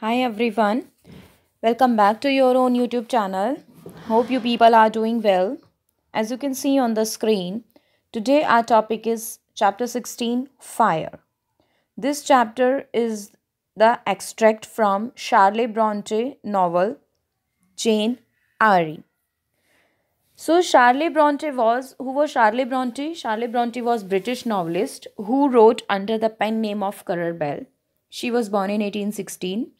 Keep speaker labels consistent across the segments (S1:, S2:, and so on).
S1: Hi everyone, welcome back to your own YouTube channel. Hope you people are doing well. As you can see on the screen, today our topic is chapter 16 Fire. This chapter is the extract from Charlotte Bronte novel Jane Eyre. So Charlotte Bronte was, who was Charlotte Bronte? Charlotte Bronte was British novelist who wrote under the pen name of Currer Bell. She was born in 1816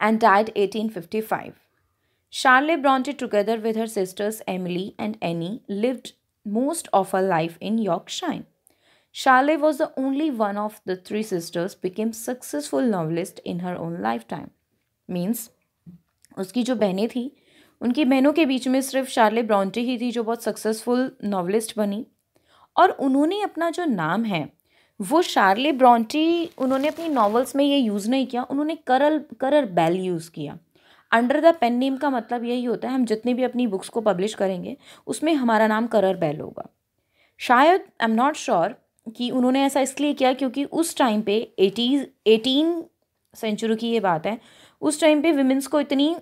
S1: and died 1855. Charlotte Bronte together with her sisters Emily and Annie lived most of her life in Yorkshire. Charlotte was the only one of the three sisters became successful novelist in her own lifetime. Means उसकी जो बहनें थी उनकी बहनों के बीच में सिर्फ शार्ले Brontë ही थी जो बहुत सक्सेसफुल नॉवलिस्ट बनी और उन्होंने अपना जो नाम है वो शार्ले ब्रॉन्टी उन्होंने अपनी नॉवेल्स में ये यूज़ नहीं किया उन्होंने करल करर बेल यूज़ किया अंडर द पेन नेम का मतलब यही होता है हम जितनी भी अपनी बुक्स को पब्लिश करेंगे उसमें हमारा नाम करर बेल होगा शायद आई एम नॉट श्योर कि उन्होंने ऐसा इसलिए किया क्योंकि उस टाइम पे एटीज़ एटीन सेंचुरी की ये बात है उस टाइम पे विमेंस को इतनी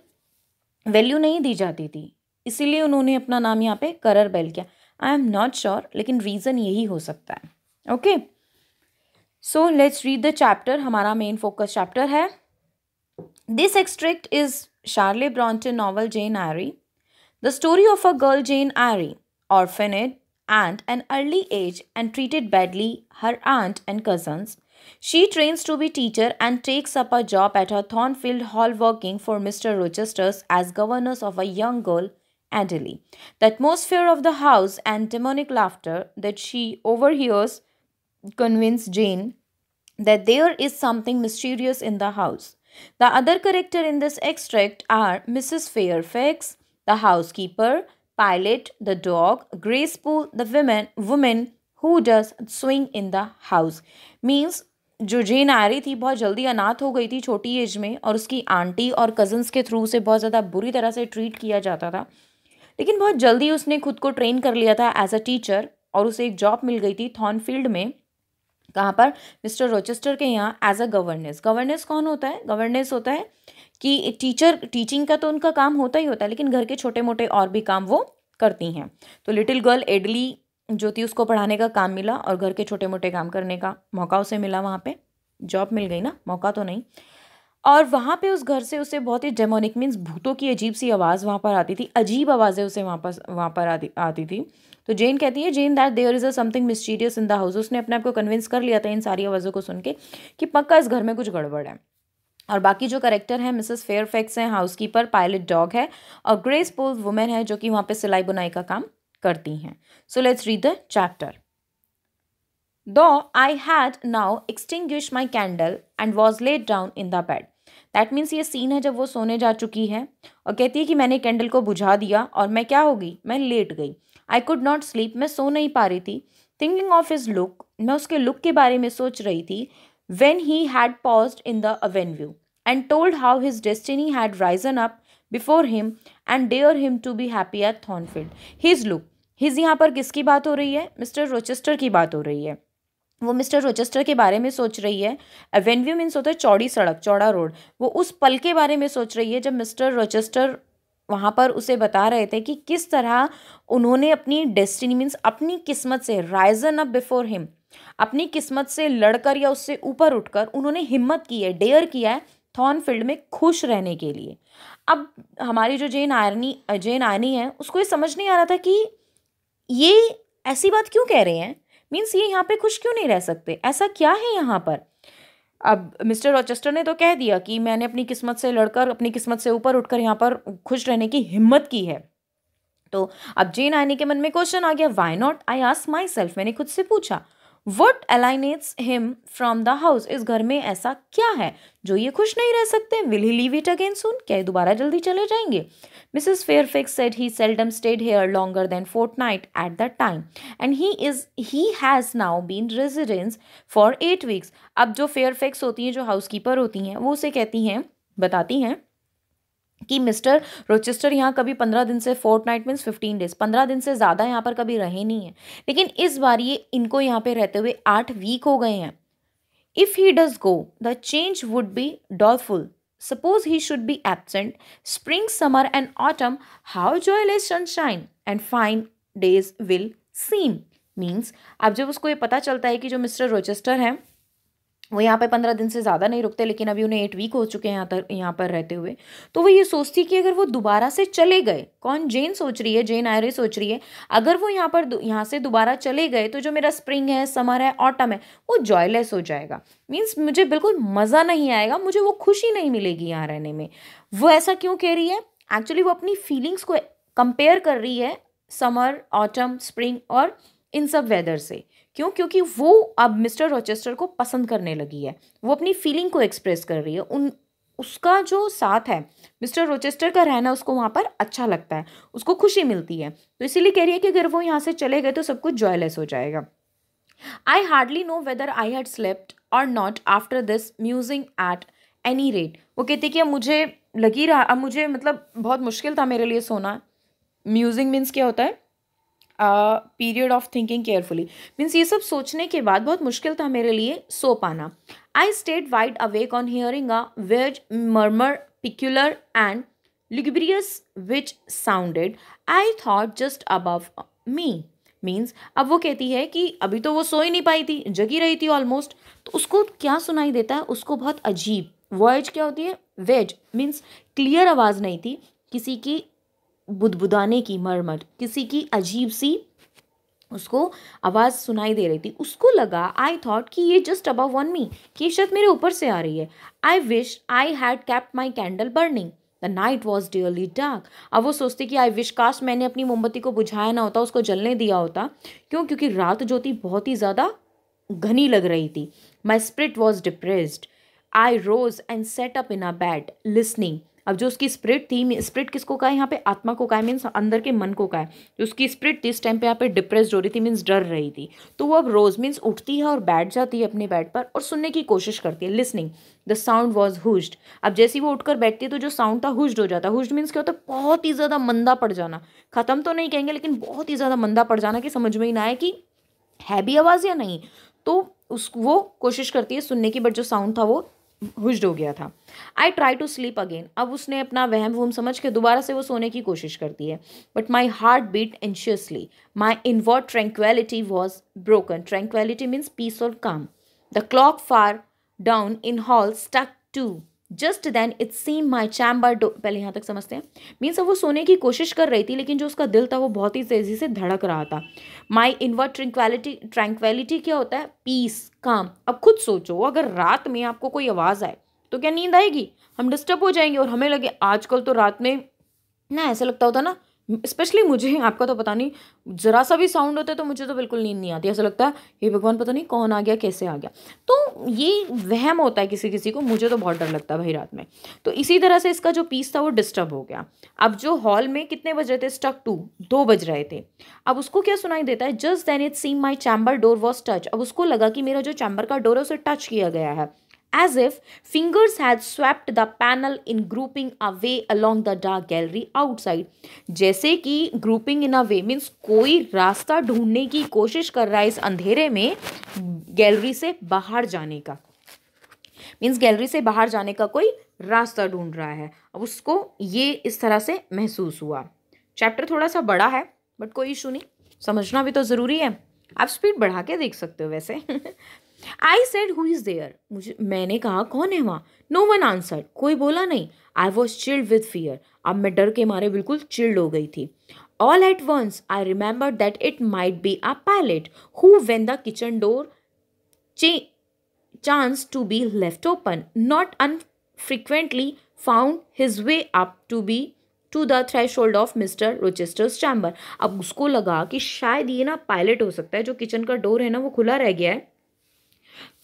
S1: वैल्यू नहीं दी जाती थी इसीलिए उन्होंने अपना नाम यहाँ पे करर बेल किया आई एम नॉट श्योर लेकिन रीज़न यही हो सकता है okay okay? So let's read the chapter. हमारा main focus chapter है this extract is Charlotte Bronte novel Jane Eyre, the story of a girl Jane Eyre, orphaned and an early age and treated badly her aunt and cousins. She trains to be teacher and takes up a job at her Thornfield Hall working for Mr. Rochester's as governess of a young girl, Adelie. The atmosphere of the house and demonic laughter that she overhears convince Jane that there is something mysterious in the house. The other character in this extract are Mrs. Fairfax, the housekeeper, Pilot, the dog, Grace Pool, the woman, woman who does swing in the house. Means जो जेन आ रही थी बहुत जल्दी अनाथ हो गई थी छोटी एज में और उसकी आंटी और कज़न्स के थ्रू से बहुत ज़्यादा बुरी तरह से ट्रीट किया जाता था लेकिन बहुत जल्दी उसने खुद को ट्रेन कर लिया था एज अ टीचर और उसे एक जॉब मिल गई थी थॉर्नफील्ड में कहाँ पर मिस्टर रोचेस्टर के यहाँ एज अ गवर्नेंस गवर्नेंस कौन होता है गवर्नेंस होता है कि टीचर टीचिंग का तो उनका काम होता ही होता है लेकिन घर के छोटे मोटे और भी काम वो करती हैं तो लिटिल गर्ल एडली जो थी उसको पढ़ाने का काम मिला और घर के छोटे मोटे काम करने का मौका उसे मिला वहाँ पे जॉब मिल गई ना मौका तो नहीं और वहाँ पे उस घर से उसे बहुत ही डेमोनिक मीन्स भूतों की अजीब सी आवाज़ वहाँ पर आती थी अजीब आवाज़ें उसे वहाँ पर वहाँ पर आती आती थी तो जेन कहती है Jane that there is a something mysterious in the house उसने अपने आप को कन्विंस कर लिया था इन सारी आवाज़ों को सुन के कि पक्का इस घर में कुछ गड़बड़ है और बाकी जो करेक्टर हैं मिसेस फेयरफेक्स हैं हाउसकीपर पायलट डॉग है और ग्रेस पोल वुमेन है जो कि वहाँ पे सिलाई बुनाई का काम करती हैं so let's read the chapter दो I had now extinguish my candle and was laid down in the bed that means ये सीन है जब वो सोने जा चुकी है और कहती है कि मैंने कैंडल को बुझा दिया और मैं क्या हो गई मैं लेट गई आई कुड नॉट स्लीप मैं सो नहीं पा रही थी थिंकिंग ऑफ हिज लुक मैं उसके लुक के बारे में सोच रही थी when he had paused in the avenue and told how his destiny had risen up before him and dare him to be happy at Thornfield his look his यहाँ पर किसकी बात हो रही है मिस्टर रोचेस्टर की बात हो रही है वो मिस्टर रोचेस्टर के बारे में सोच रही है एवेन्यू मीन्स होता है चौड़ी सड़क चौड़ा रोड वो उस पल के बारे में सोच रही है जब मिस्टर रोचेस्टर वहाँ पर उसे बता रहे थे कि किस तरह उन्होंने अपनी डेस्टिनी मीन्स अपनी किस्मत से राइजन अप बिफोर हिम अपनी किस्मत से लड़कर या उससे ऊपर उठकर उन्होंने हिम्मत की है डेयर किया है फील्ड में खुश रहने के लिए अब हमारी जो जेन आयरनी जेन आयनी है उसको ये समझ नहीं आ रहा था कि ये ऐसी बात क्यों कह रहे हैं मीन्स ये यहाँ पे खुश क्यों नहीं रह सकते ऐसा क्या है यहाँ पर अब मिस्टर रॉचेस्टर ने तो कह दिया कि मैंने अपनी किस्मत से लड़कर अपनी किस्मत से ऊपर उठकर यहाँ पर खुश रहने की हिम्मत की है तो अब जेन आयनी के मन में क्वेश्चन आ गया why not I ask myself मैंने खुद से पूछा what alienates him from the house इस घर में ऐसा क्या है जो ये खुश नहीं रह सकते will he leave it again सुन क्या दोबारा जल्दी चले जाएंगे Mrs Fairfax said he seldom stayed here longer than fortnight at the time and he is he has now been residence for eight weeks अब जो फेयरफिक्स होती हैं जो हाउस कीपर होती हैं वो उसे कहती हैं बताती हैं कि मिस्टर रोचेस्टर यहाँ कभी पंद्रह दिन से fortnight means fifteen days पंद्रह दिन से ज़्यादा यहाँ पर कभी रहे नहीं हैं लेकिन इस बार ये इनको यहाँ पे रहते हुए आठ वीक हो गए हैं if he does go the change would be doubtful suppose he should be absent spring summer and autumn how is sunshine and fine days will seem means अब जब उसको ये पता चलता है कि जो मिस्टर रोचेस्टर हैं वो यहाँ पर पंद्रह दिन से ज़्यादा नहीं रुकते लेकिन अभी उन्हें एट वीक हो चुके हैं यहाँ तक यहाँ पर रहते हुए तो वो ये सोचती कि अगर वो दोबारा से चले गए कौन जेन सोच रही है जेन आयरे सोच रही है अगर वो यहाँ पर यहाँ से दोबारा चले गए तो जो मेरा स्प्रिंग है समर है ऑटम है वो जॉयलेस हो जाएगा मीन्स मुझे बिल्कुल मज़ा नहीं आएगा मुझे वो खुशी नहीं मिलेगी यहाँ रहने में वो ऐसा क्यों कह रही है एक्चुअली वो अपनी फीलिंग्स को कंपेयर कर रही है समर ऑटम स्प्रिंग और इन सब वेदर से क्यों क्योंकि वो अब मिस्टर रोचेस्टर को पसंद करने लगी है वो अपनी फीलिंग को एक्सप्रेस कर रही है उन उसका जो साथ है मिस्टर रोचेस्टर का रहना उसको वहाँ पर अच्छा लगता है उसको खुशी मिलती है तो इसीलिए कह रही है कि अगर वो यहाँ से चले गए तो सब कुछ जॉयलेस हो जाएगा I hardly know whether I had slept और not after this musing at any rate वो कहती कि अब मुझे लगी रहा अब मुझे मतलब बहुत मुश्किल था मेरे लिए सोना म्यूजिंग मीन्स क्या होता है period of thinking carefully means ये सब सोचने के बाद बहुत मुश्किल था मेरे लिए सो पाना I started wide awake on hearing a vague murmur peculiar and lugubrious which sounded I thought just above me means अब वो कहती है कि अभी तो वो सो ही नहीं पाई थी जगी रही थी ऑलमोस्ट तो उसको क्या सुनाई देता है उसको बहुत अजीब वर्ज क्या होती है वेज मीन्स क्लियर आवाज़ नहीं थी किसी की बुदबुदाने की मरमर किसी की अजीब सी उसको आवाज़ सुनाई दे रही थी उसको लगा आई थॉट कि ये जस्ट अबाव वन मी कि ये शत मेरे ऊपर से आ रही है I wish I had kept my candle burning the night was drearily dark अब वो सोचते कि आई विश काश मैंने अपनी मोमबत्ती को बुझाया ना होता उसको जलने दिया होता क्यों क्योंकि रात जो थी बहुत ही ज़्यादा घनी लग रही थी my spirit was depressed I rose and sat up in a bed listening अब जो उसकी स्प्रिट थी स्प्रिट किसको कहा है यहाँ पे आत्मा को कहा है मीन्स अंदर के मन को कहा है जो तो उसकी स्प्रिट थी इस टाइम पे यहाँ पे डिप्रेस्ड हो रही थी मीन्स डर रही थी तो वो अब रोज़ मीन्स उठती है और बैठ जाती है अपने बेड पर और सुनने की कोशिश करती है listening the sound was hushed अब जैसी वो उठकर बैठती है तो जो साउंड था हुज हो जाता है हुज मीन्स क्या होता है बहुत ही ज़्यादा मंदा पड़ जाना ख़त्म तो नहीं कहेंगे लेकिन बहुत ही ज़्यादा मंदा पड़ जाना कि समझ में ही ना आए कि हैवी आवाज़ या नहीं तो उस वो कोशिश करती है सुनने की बट जो साउंड था वो हुज्ड हो गया था I try to sleep again अब उसने अपना वहम वहम समझ के दोबारा से वो सोने की कोशिश करती है but my heart beat anxiously my what tranquillity was broken tranquillity means peace और calm the clock far down in hall struck two just then it seem my chamber door पहले यहाँ तक समझते हैं मीन्स वो सोने की कोशिश कर रही थी लेकिन जो उसका दिल था वो बहुत ही तेज़ी से धड़क रहा था माई इनवर ट्रंक्वैलिटी ट्रैंक्वेलिटी क्या होता है पीस काम अब खुद सोचो अगर रात में आपको कोई आवाज़ आए तो क्या नींद आएगी हम डिस्टर्ब हो जाएंगे और हमें लगे आजकल तो रात में ना ऐसा लगता होता ना स्पेशली मुझे आपका तो पता नहीं ज़रा सा भी साउंड होता है तो मुझे तो बिल्कुल नींद नहीं आती ऐसा लगता है ये भगवान पता नहीं कौन आ गया कैसे आ गया तो ये वहम होता है किसी किसी को मुझे तो बहुत डर लगता है भाई रात में तो इसी तरह से इसका जो पीस था वो डिस्टर्ब हो गया अब जो हॉल में कितने बज रहे थे स्टक टू दो बज रहे थे अब उसको क्या सुनाई देता है just then it seem my chamber door was touch अब उसको लगा कि मेरा जो चैम्बर का डोर है उसे टच किया गया है as if fingers had swept the panel in grouping away along the dark gallery outside. जैसे कि grouping in a way means कोई रास्ता ढूंढने की कोशिश कर रहा है इस अंधेरे में गैलरी से बाहर जाने का मीन्स गैलरी से बाहर जाने का कोई रास्ता ढूंढ रहा है अब उसको ये इस तरह से महसूस हुआ चैप्टर थोड़ा सा बड़ा है बट कोई इशू नहीं समझना भी तो ज़रूरी है आप स्पीड बढ़ा के देख सकते हो वैसे I said who is there मुझे मैंने कहा कौन है वहाँ नो वन आंसर कोई बोला नहीं I was chilled with fear अब मैं डर के मारे बिल्कुल चिल्ड हो गई थी all at once I remember that it might be a Pilot who when the kitchen door चे chance to be left open not frequently found his way up to be to the threshold of mister Rochester's chamber अब उसको लगा कि शायद ये ना pilot हो सकता है जो किचन का डोर है ना वो खुला रह गया है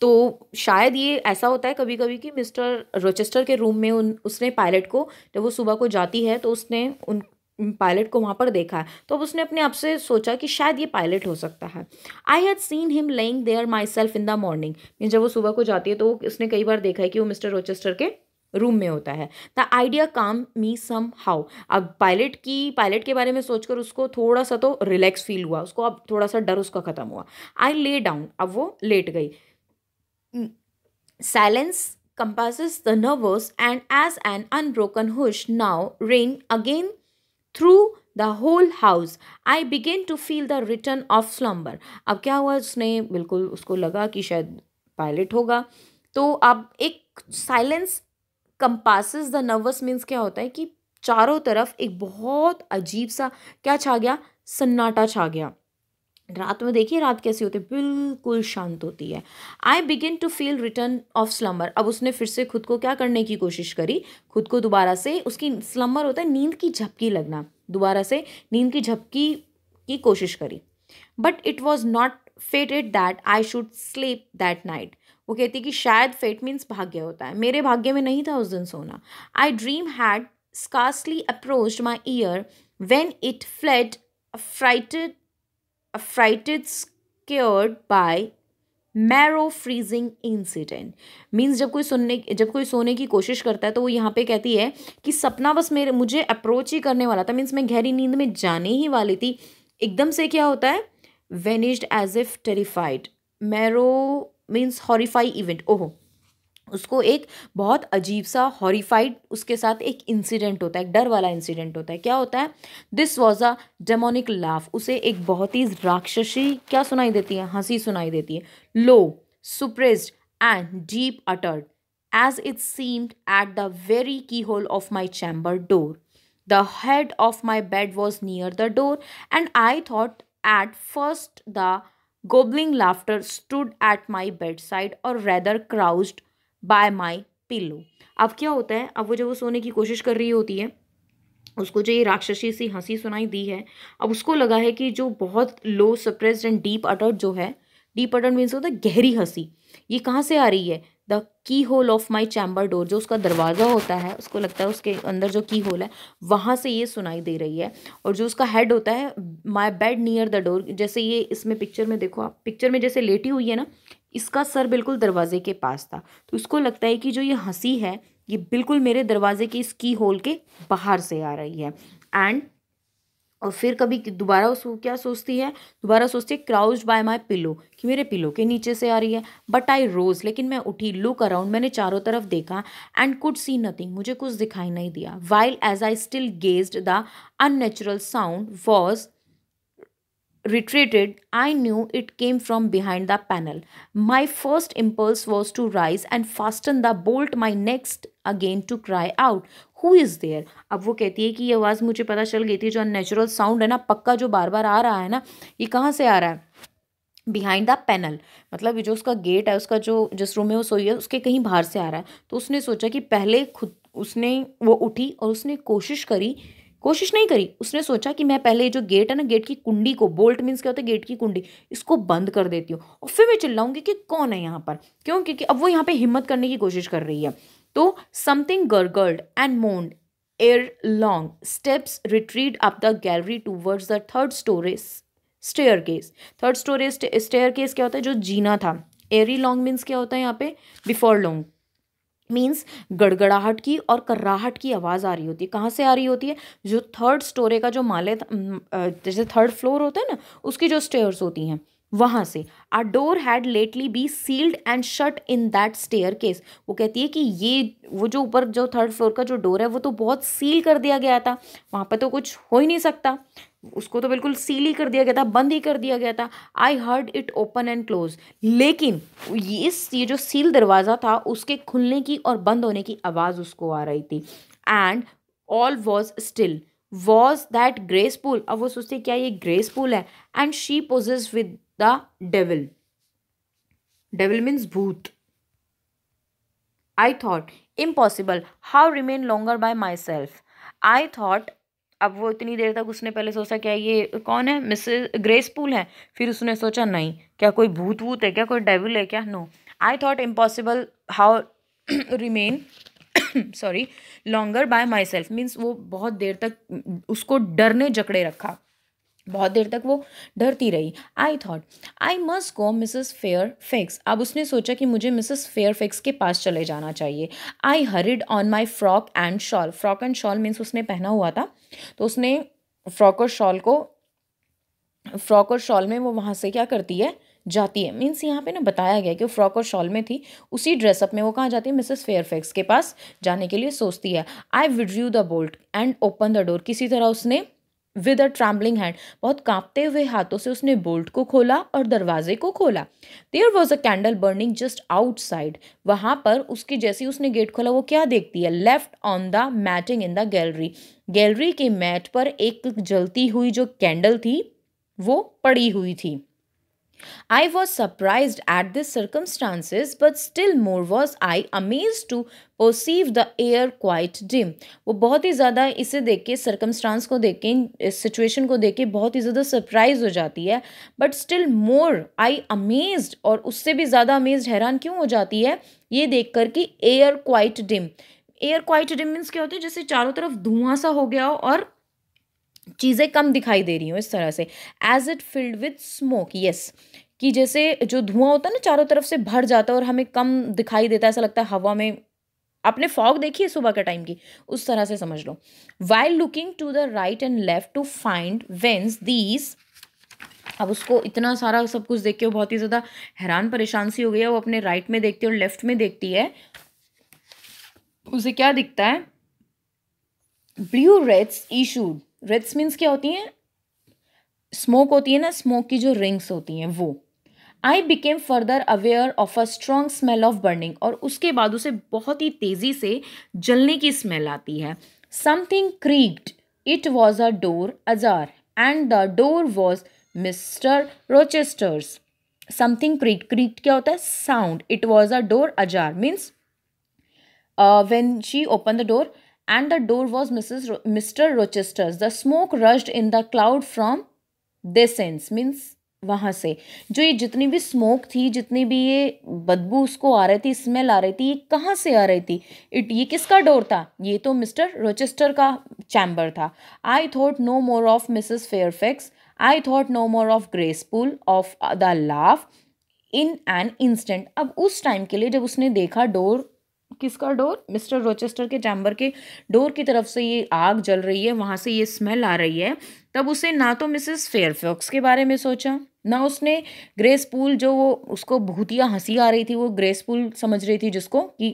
S1: तो शायद ये ऐसा होता है कभी कभी कि मिस्टर रोचेस्टर के रूम में उन उसने पायलट को जब वो सुबह को जाती है तो उसने उन पायलट को वहाँ पर देखा है तो अब उसने अपने आप से सोचा कि शायद ये पायलट हो सकता है I had seen him lying there myself in the morning जब वो सुबह को जाती है तो उसने कई बार देखा है कि वो मिस्टर रोचेस्टर के रूम में होता है the idea calm me somehow अब पायलट की पायलट के बारे में सोचकर उसको थोड़ा सा तो रिलैक्स फील हुआ उसको अब थोड़ा सा डर उसका ख़त्म हुआ आई ले डाउन अब वो लेट गई Silence compasses the nervous and as an unbroken hush now rang again through the whole house I began to feel the return of slumber अब क्या हुआ उसने बिल्कुल उसको लगा कि शायद पायलट होगा तो अब एक silence composes the nerves means क्या होता है कि चारों तरफ एक बहुत अजीब सा क्या छा गया सन्नाटा छा गया रात में देखिए रात कैसी होती है बिल्कुल शांत होती है I begin to feel return of slumber अब उसने फिर से खुद को क्या करने की कोशिश करी खुद को दोबारा से उसकी स्लम्बर होता है नींद की झपकी लगना दोबारा से नींद की झपकी की कोशिश करी but it was not fated that I should sleep that night वो कहती है कि शायद फेट मीन्स भाग्य होता है मेरे भाग्य में नहीं था उस दिन सोना I dream had scarcely approach my ear when it fled frighted affrighted scared by marrow freezing incident means जब कोई सुनने जब कोई सोने की कोशिश करता है तो वो यहाँ पे कहती है कि सपना बस मेरे मुझे अप्रोच ही करने वाला था मीन्स मैं गहरी नींद में जाने ही वाली थी एकदम से क्या होता है vanished as if terrified marrow means horrify event ओहो उसको एक बहुत अजीब सा हॉरीफाइड उसके साथ एक इंसिडेंट होता है एक डर वाला इंसिडेंट होता है क्या होता है this was a demonic laugh उसे एक बहुत ही राक्षसी क्या सुनाई देती है हंसी सुनाई देती है low suppressed and deep uttered as it seemed at the very keyhole of my chamber door the head of my bed was near the door and I thought at first the goblin laughter stood at my bedside और rather crouched by my pillow अब क्या होता है अब वो जब वो सोने की कोशिश कर रही होती है उसको जो ये राक्षसी सी हंसी सुनाई दी है अब उसको लगा है कि जो बहुत low suppressed and deep uttered जो है डीप अटर्ट मीन्स होता है गहरी हंसी ये कहाँ से आ रही है the keyhole of my chamber door जो उसका दरवाज़ा होता है उसको लगता है उसके अंदर जो की होल है वहाँ से ये सुनाई दे रही है और जो उसका हेड होता है my bed near the door जैसे ये इसमें पिक्चर में देखो आप पिक्चर में जैसे लेटी हुई है ना इसका सर बिल्कुल दरवाजे के पास था तो इसको लगता है कि जो ये हंसी है ये बिल्कुल मेरे दरवाजे के इस की होल के बाहर से आ रही है एंड और फिर कभी दोबारा उसको क्या सोचती है दोबारा सोचती है क्राउज बाय माई पिलो कि मेरे पिलो के नीचे से आ रही है बट आई रोज़ लेकिन मैं उठी लुक अराउंड मैंने चारों तरफ देखा एंड कुड सी नथिंग मुझे कुछ दिखाई नहीं दिया while as I still gazed the unnatural sound was retreated, I knew it came from behind the panel. My first impulse was to rise and fasten the bolt, my next again to cry out. Who is there अब वो कहती है कि ये आवाज़ मुझे पता चल गई थी जो अननेचुरल साउंड है ना पक्का जो बार बार आ रहा है ना ये कहाँ से आ रहा है बिहाइंड द पैनल मतलब जो उसका गेट है उसका जो जिस रूम में वो सोई है उसके कहीं बाहर से आ रहा है तो उसने सोचा कि पहले खुद उसने वो उठी और उसने कोशिश करी कोशिश नहीं करी उसने सोचा कि मैं पहले जो गेट है ना गेट की कुंडी को बोल्ट मीन्स क्या होता है गेट की कुंडी इसको बंद कर देती हूँ और फिर मैं चिल्लाऊंगी कि कौन है यहाँ पर क्यों क्योंकि अब वो यहाँ पे हिम्मत करने की कोशिश कर रही है तो something gurgled and moaned ere long steps retreated up the gallery towards the third storage staircase third storage staircase क्या होता है जो जीना था एरी लॉन्ग मीन्स क्या होता है यहाँ पे बिफोर लॉन्ग मीन्स गड़गड़ाहट की और कर्राहट की आवाज़ आ रही होती है कहाँ से आ रही होती है जो थर्ड स्टोरे का जो माले जैसे थर्ड फ्लोर होता है ना उसकी जो स्टेयर्स होती हैं वहाँ से a door had lately be sealed and shut in that staircase वो कहती है कि ये वो जो ऊपर जो थर्ड फ्लोर का जो डोर है वो तो बहुत सील कर दिया गया था वहाँ पर तो कुछ हो ही नहीं सकता उसको तो बिल्कुल सील ही कर दिया गया था बंद ही कर दिया गया था I heard it open and close लेकिन ये इस ये जो सील दरवाज़ा था उसके खुलने की और बंद होने की आवाज़ उसको आ रही थी and all was still was that Grace Poole अब वो सोचते क्या ये ग्रेसफुल है and she possesses with the devil devil means भूत I thought impossible how remain longer by myself I thought अब वो इतनी देर तक उसने पहले सोचा क्या ये कौन है मिसेज ग्रेस पूल है फिर उसने सोचा नहीं क्या कोई भूत वूत है क्या कोई डेविल है क्या no I thought impossible how remain sorry longer by myself means वो बहुत देर तक उसको डर ने जकड़े रखा बहुत देर तक वो डरती रही I thought I must go Mrs Fairfax अब उसने सोचा कि मुझे मिसेस फेयर फिक्स के पास चले जाना चाहिए I hurried on my frock and shawl frock and shawl means उसने पहना हुआ था तो उसने फ्रॉक और शॉल को फ्रॉक और शॉल में वो वहाँ से क्या करती है जाती है मीन्स यहाँ पे ना बताया गया कि वो फ्रॉक और शॉल में थी उसी ड्रेसअप में वो कहाँ जाती है मिसेस फेयरफेक्स के पास जाने के लिए सोचती है I withdrew the bolt and open the door किसी तरह उसने विद अ ट्रैम्बलिंग हैंड बहुत कांपते हुए हाथों से उसने बोल्ट को खोला और दरवाजे को खोला there was a candle burning just outside वहाँ पर उसकी जैसी उसने गेट खोला वो क्या देखती है left on the matting in the gallery gallery के मैट पर एक जलती हुई जो कैंडल थी वो पड़ी हुई थी I was surprised at these circumstances, but still more was I amazed to perceive the air quite dim वो बहुत ही ज़्यादा इसे देख के सर्कमस्टांस को देख के इस सिचुएशन को देख के बहुत ही ज़्यादा सरप्राइज हो जाती है but still more I amazed और उससे भी ज़्यादा अमेज्ड हैरान क्यों हो जाती है ये देख कर कि air quite dim air quite dim means क्या होती है जैसे चारों तरफ धुआं सा हो गया हो और चीज़ें कम दिखाई दे रही हूँ इस तरह से as it filled with smoke yes कि जैसे जो धुआं होता है ना चारों तरफ से भर जाता है और हमें कम दिखाई देता है ऐसा लगता है हवा में आपने फॉग देखी है सुबह के टाइम की उस तरह से समझ लो while looking to the right and left to find whence these अब उसको इतना सारा सब कुछ देख के वो बहुत ही ज़्यादा हैरान परेशान सी हो गई है वो अपने राइट में देखती है और लेफ्ट में देखती है उसे क्या दिखता है blue wreaths issued wreaths means क्या होती हैं स्मोक होती है ना स्मोक की जो रिंग्स होती हैं वो I became further aware of a strong smell of burning और उसके बाद उसे बहुत ही तेज़ी से जलने की स्मेल आती है something creaked it was a door ajar and the door was mister Rochester's something creaked creaked क्या होता है sound it was a door ajar means when she open the door and the door was Mrs. Ro Mr. Rochester's. The smoke rushed in the cloud from this ends means वहाँ से जो ये जितनी भी smoke थी जितनी भी ये बदबू उसको आ रही थी स्मेल आ रही थी ये कहाँ से आ रही थी इट ये किसका डोर था ये तो मिस्टर रोचेस्टर का चैम्बर था I thought no more of Mrs Fairfax I thought no more of Grace Poole of the laugh in an instant अब उस टाइम के लिए जब उसने देखा डोर किसका डोर मिस्टर रोचेस्टर के चैम्बर के डोर की तरफ से ये आग जल रही है वहाँ से ये स्मेल आ रही है तब उसे ना तो मिसेस फेयरफॉक्स के बारे में सोचा ना उसने ग्रेस पूल जो वो उसको भूतिया हंसी आ रही थी वो ग्रेस पूल समझ रही थी जिसको कि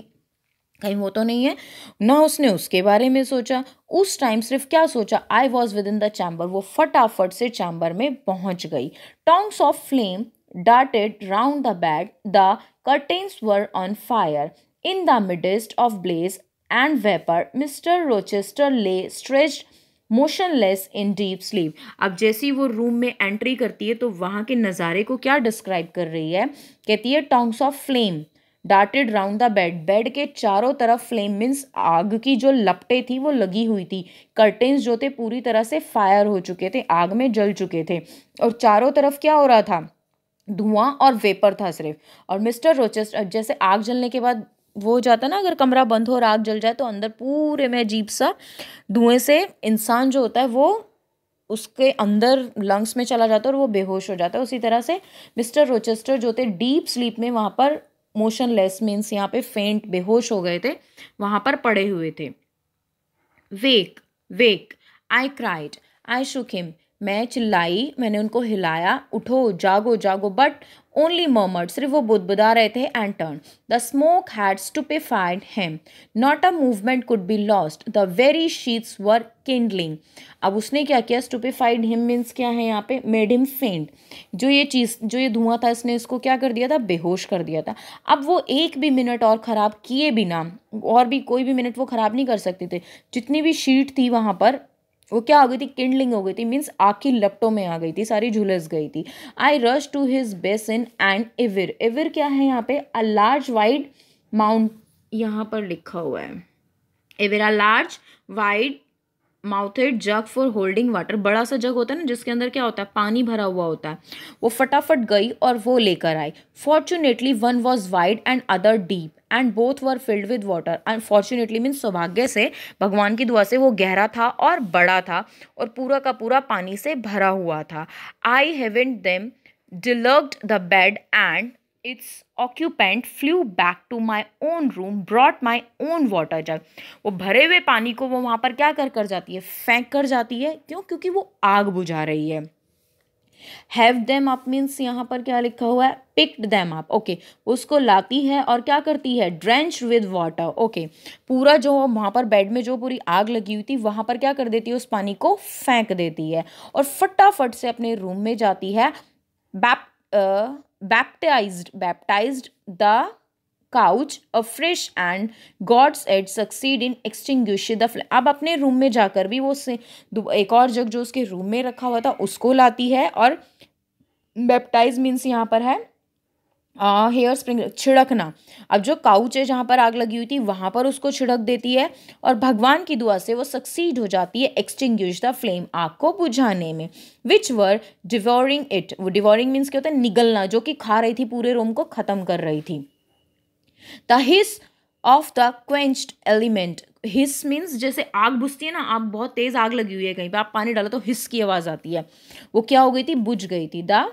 S1: कहीं वो तो नहीं है ना उसने उसके बारे में सोचा उस टाइम सिर्फ क्या सोचा I was within the chamber वो फटाफट से चैम्बर में पहुंच गई tongues of flame darted round the bed the curtains were on fire In the midst of blaze and vapor, Mr. Rochester lay stretched motionless in deep sleep अब जैसे ही वो room में एंट्री करती है तो वहाँ के नज़ारे को क्या डिस्क्राइब कर रही है कहती है tongues of flame darted round the bed bed के चारों तरफ फ्लेम मीन्स आग की जो लपटे थी वो लगी हुई थी कर्टेंस जो थे पूरी तरह से फायर हो चुके थे आग में जल चुके थे और चारों तरफ क्या हो रहा था धुआं और वेपर था सिर्फ और मिस्टर रोचेस्टर जैसे आग जलने के बाद वो हो जाता ना अगर कमरा बंद हो और आग जल जाए तो अंदर पूरे में अजीब सा धुएं से इंसान जो होता है वो उसके अंदर लंग्स में चला जाता है और वो बेहोश हो जाता है उसी तरह से मिस्टर रोचेस्टर जो थे डीप स्लीप में वहाँ पर मोशनलेस मीन्स यहाँ पे फेंट बेहोश हो गए थे वहाँ पर पड़े हुए थे वेक वेक I cried I Shuk him मैं चिल्लाई मैंने उनको हिलाया उठो जागो जागो बट ओनली मर्मर्ड सिर्फ वो बुदबुदा रहे थे and turn the smoke had stupefied him not a movement could be lost the very sheets were kindling अब उसने क्या किया स्टूपिफाइड हिम मीन्स क्या है यहाँ पे मेड हिम फेंड जो ये चीज़ जो ये धुआं था इसने इसको क्या कर दिया था बेहोश कर दिया था अब वो एक भी मिनट और ख़राब किए बिना और भी कोई भी मिनट वो ख़राब नहीं कर सकते थे जितनी भी शीट थी वहाँ पर वो क्या हो गई थी किंडलिंग हो गई थी मीन्स आखिर लपटों में आ गई थी सारी झुलस गई थी I rush to his basin and ewer ewer क्या है यहाँ पे अ लार्ज वाइड माउंट यहाँ पर लिखा हुआ है ewer a large wide mouthed jug for holding water बड़ा सा जग होता है ना जिसके अंदर क्या होता है पानी भरा हुआ होता है वो फटाफट गई और वो लेकर आई fortunately one was wide and other deep and both were filled with water unfortunately mean सौभाग्य से भगवान की दुआ से वो गहरा था और बड़ा था और पूरा का पूरा पानी से भरा हुआ था I heaved them deluged the bed and its occupant flew back to my own room brought my own water jug वो भरे हुए पानी को वो वहाँ पर क्या कर कर जाती है फेंक कर जाती है क्यों क्योंकि वो आग बुझा रही है हैव देम अप मीन्स यहाँ पर क्या लिखा हुआ है पिक्ड देम अप ओके उसको लाती है और क्या करती है ड्रेंच विद वाटर ओके पूरा जो वहाँ पर बेड में जो पूरी आग लगी हुई थी वहाँ पर क्या कर देती है उस पानी को फेंक देती है और फटाफट से अपने रूम में जाती है बैप baptise baptise the couch afresh and God's aid succeed in extinguishing the flame अब अपने रूम में जाकर भी वो से एक और जग जो उसके रूम में रखा हुआ था उसको लाती है और बेप्टाइज मीन्स यहाँ पर है हेयर स्प्रिंग छिड़कना अब जो काउच है जहाँ पर आग लगी हुई थी वहाँ पर उसको छिड़क देती है और भगवान की दुआ से वो सक्सीड हो जाती है एक्सटिंग द फ्लेम आग को बुझाने में विच वर डिवोरिंग इट वो डिवोरिंग मीन्स क्या होता है निगलना जो कि खा रही थी पूरे रूम को ख़त्म कर रही थी the hiss of the quenched element hiss means जैसे आग बुझती है ना आप बहुत तेज़ आग लगी हुई है कहीं पे आप पानी डालो तो हिस की आवाज़ आती है वो क्या हो गई थी बुझ गई थी the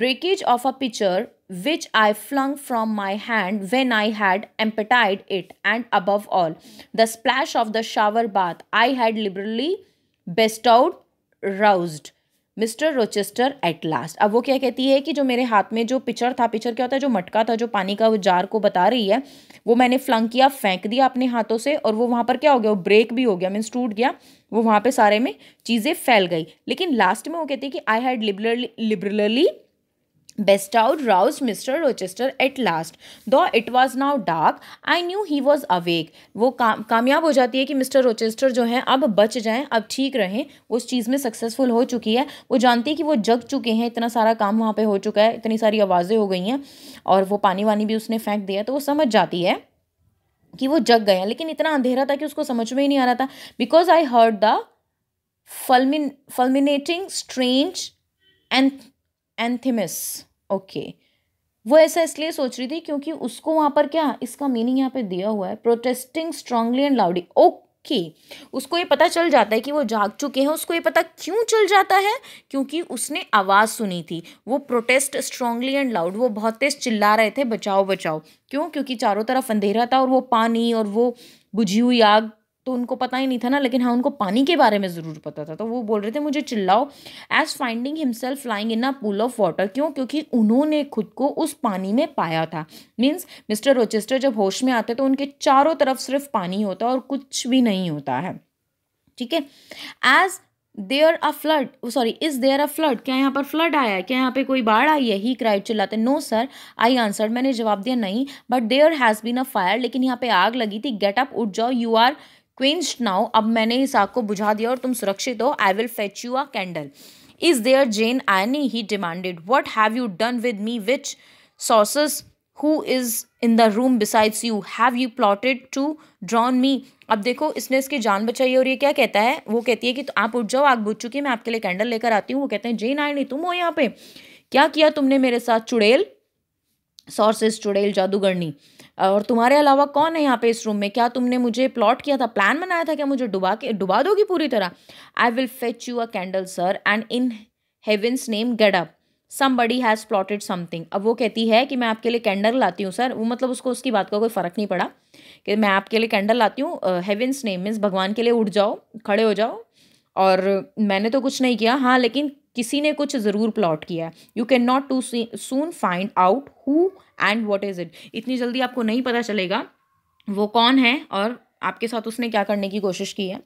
S1: breakage of a picture which I flung from my hand when I had emptied it and above all the splash of the shower bath I had liberally bestowed roused mister Rochester at last अब वो क्या कहती है कि जो मेरे हाथ में जो पिचर था पिचर क्या होता है जो मटका था जो पानी का वो जार को बता रही है वो मैंने फ्लंग किया फेंक दिया अपने हाथों से और वो वहाँ पर क्या हो गया वो ब्रेक भी हो गया मीन्स टूट गया वो वहाँ पे सारे में चीज़ें फैल गई लेकिन लास्ट में वो कहती है कि I had liberally liberally bestowed rouse mister Rochester at last Though it was now dark I knew he was awake. वो काम कामयाब हो जाती है कि मिस्टर रोचेस्टर जो हैं अब बच जाएं अब ठीक रहें उस चीज़ में सक्सेसफुल हो चुकी है वो जानती है कि वो जग चुके हैं इतना सारा काम वहाँ पे हो चुका है इतनी सारी आवाज़ें हो गई हैं और वो पानी वानी भी उसने फेंक दिया तो वो समझ जाती है कि वो जग गए हैं लेकिन इतना अंधेरा था कि उसको समझ में ही नहीं आ रहा था बिकॉज आई हर्ड द फलमिन फल्मिनेटिंग स्ट्रेंज एंथ एंथिमिस ओके वो ऐसा इसलिए सोच रही थी क्योंकि उसको वहाँ पर क्या इसका मीनिंग यहाँ पे दिया हुआ है protesting strongly and loudly okay उसको ये पता चल जाता है कि वो जाग चुके हैं उसको ये पता क्यों चल जाता है क्योंकि उसने आवाज़ सुनी थी वो प्रोटेस्ट स्ट्रांगली एंड लाउड वो बहुत तेज चिल्ला रहे थे बचाओ बचाओ क्यों क्योंकि चारों तरफ अंधेरा था और वो पानी और वो बुझी हुई आग तो उनको पता ही नहीं था ना लेकिन हाँ उनको पानी के बारे में ज़रूर पता था तो वो बोल रहे थे मुझे चिल्लाओ as finding himself lying in a pool of water क्यों क्योंकि उन्होंने खुद को उस पानी में पाया था मीन्स मिस्टर रोचेस्टर जब होश में आते तो उनके चारों तरफ सिर्फ पानी होता और कुछ भी नहीं होता है ठीक है as there a flood sorry is there a flood क्या यहाँ पर फ्लड आया है क्या यहाँ पे कोई बाढ़ आई है ही क्राइड चिल्लाते नो सर आई आंसर मैंने जवाब दिया नहीं but there has been a fire लेकिन यहाँ पे आग लगी थी गेट अप उठ जाओ यू आर क्वींस नाउ अब मैंने इस आग को बुझा दिया और तुम सुरक्षित हो I will fetch you a candle is there Jane any he demanded what have you done with me witch सॉसेस who is in the room besides you have you plotted to drown me अब देखो इसने इसकी जान बचाई और ये क्या कहता है वो कहती है कि तो आप उठ जाओ आग बुझ चुकी है मैं आपके लिए कैंडल लेकर आती हूँ वो कहते हैं जेन आयनी तुम हो यहाँ पे क्या किया तुमने मेरे साथ चुड़ैल सॉर्सेस चुड़ैल जादूगरनी और तुम्हारे अलावा कौन है यहाँ पे इस रूम में क्या तुमने मुझे प्लॉट किया था प्लान बनाया था क्या मुझे डुबा के डुबा दोगी पूरी तरह I will fetch you a candle sir and in heaven's name get up somebody has plotted something अब वो कहती है कि मैं आपके लिए कैंडल लाती हूँ सर वो मतलब उसको उसकी बात का कोई फ़र्क नहीं पड़ा कि मैं आपके लिए कैंडल लाती हूँ हेवन्स नेम मीन्स भगवान के लिए उठ जाओ खड़े हो जाओ और मैंने तो कुछ नहीं किया हाँ लेकिन किसी ने कुछ ज़रूर प्लॉट किया है you can not to soon find out who and what is it इतनी जल्दी आपको नहीं पता चलेगा वो कौन है और आपके साथ उसने क्या करने की कोशिश की है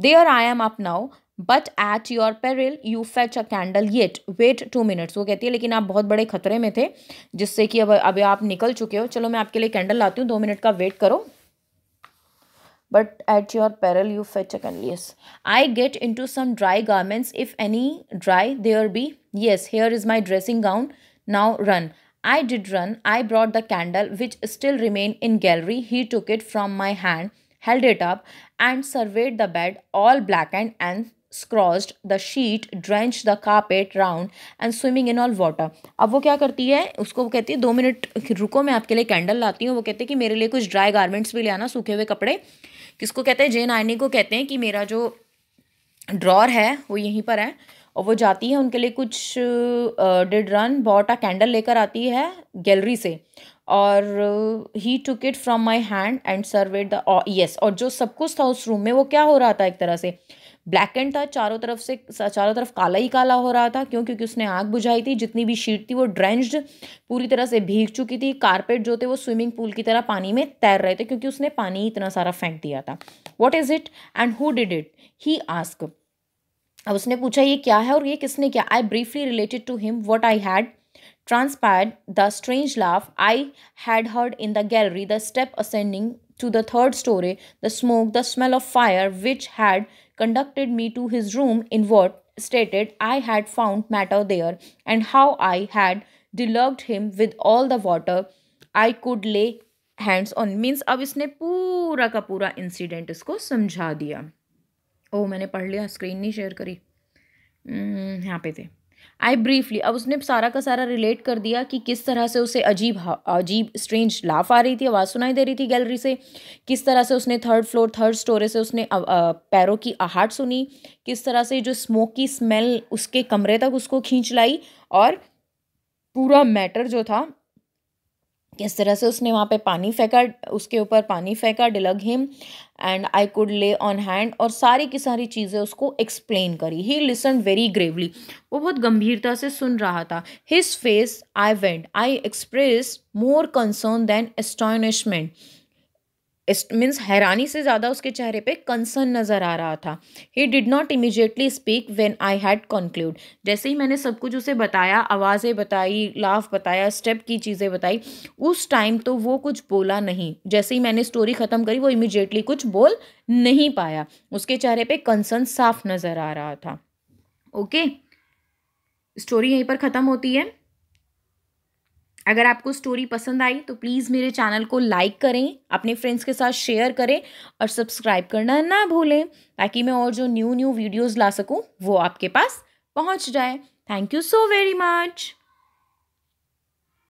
S1: there I am up now but at your peril you fetch a candle yet wait two minutes वो कहती है लेकिन आप बहुत बड़े खतरे में थे जिससे कि अब अभी आप निकल चुके हो चलो मैं आपके लिए कैंडल लाती हूँ दो मिनट का वेट करो but at your peril you fetch a candle yes I get into some dry garments if any dry there be yes here is my dressing gown now run I did run. I brought the candle, which still remained in gallery. He took it from my hand, held it up, and surveyed the bed, all blackened and scorched the sheet drench the carpet round and swimming in all water अब वो क्या करती है उसको वो कहती है दो मिनट रुको मैं आपके लिए कैंडल लाती हूँ वो कहते हैं कि मेरे लिए कुछ ड्राई गारमेंट्स भी ले आना सूखे हुए कपड़े किसको कहते हैं जेन आयनी को कहते हैं कि मेरा जो ड्रॉर है वो यहीं पर है और वो जाती है उनके लिए कुछ did run brought a candle लेकर आती है गैलरी से और he took it from my hand and surveyed the yes और जो सब कुछ था उस रूम में वो क्या हो रहा था एक तरह से ब्लैक एंड था चारों तरफ से चारों तरफ काला ही काला हो रहा था क्यों क्योंकि उसने आग बुझाई थी जितनी भी शीट थी वो ड्रेंज्ड पूरी तरह से भीग चुकी थी कारपेट जो थे वो स्विमिंग पूल की तरह पानी में तैर रहे थे क्योंकि उसने पानी इतना सारा फेंक दिया था what is it and who did it he ask अब उसने पूछा ये क्या है और ये किसने किया I briefly related to him what I had transpired the strange laugh I had heard in the gallery the step ascending to the third storey the smoke the smell of fire which had conducted me to his room in what stated I had found matter there and how I had deluged him with all the water I could lay hands on means अब इसने पूरा का पूरा incident इसको समझा दिया ओह मैंने पढ़ लिया स्क्रीन नहीं शेयर करी हम्म, यहाँ पे थे आई ब्रीफली अब उसने सारा का सारा रिलेट कर दिया कि किस तरह से उसे अजीब अजीब स्ट्रेंज लाफ आ रही थी आवाज़ सुनाई दे रही थी गैलरी से किस तरह से उसने थर्ड फ्लोर थर्ड स्टोरे से उसने पैरों की आहट सुनी किस तरह से जो स्मोक की स्मेल उसके कमरे तक उसको खींच लाई और पूरा मैटर जो था किस तरह से उसने वहाँ पे पानी फेंका उसके ऊपर पानी फेंका deluged him and I could lay on hand और सारी की सारी चीज़ें उसको एक्सप्लेन करी ही लिसन वेरी ग्रेवली वो बहुत गंभीरता से सुन रहा था his face I went I express more concern than astonishment means हैरानी से ज़्यादा उसके चेहरे पे कंसर्न नज़र आ रहा था he did not immediately speak when I had concluded जैसे ही मैंने सब कुछ उसे बताया आवाज़ें बताई लाफ बताया स्टेप की चीज़ें बताई उस टाइम तो वो कुछ बोला नहीं जैसे ही मैंने स्टोरी ख़त्म करी वो इमिजिएटली कुछ बोल नहीं पाया उसके चेहरे पर कंसर्न साफ नज़र आ रहा था ओके स्टोरी यहीं पर ख़त्म होती है अगर आपको स्टोरी पसंद आई तो प्लीज़ मेरे चैनल को लाइक करें अपने फ्रेंड्स के साथ शेयर करें और सब्सक्राइब करना ना भूलें ताकि मैं और जो न्यू न्यू वीडियोस ला सकूं वो आपके पास पहुंच जाए thank you so very much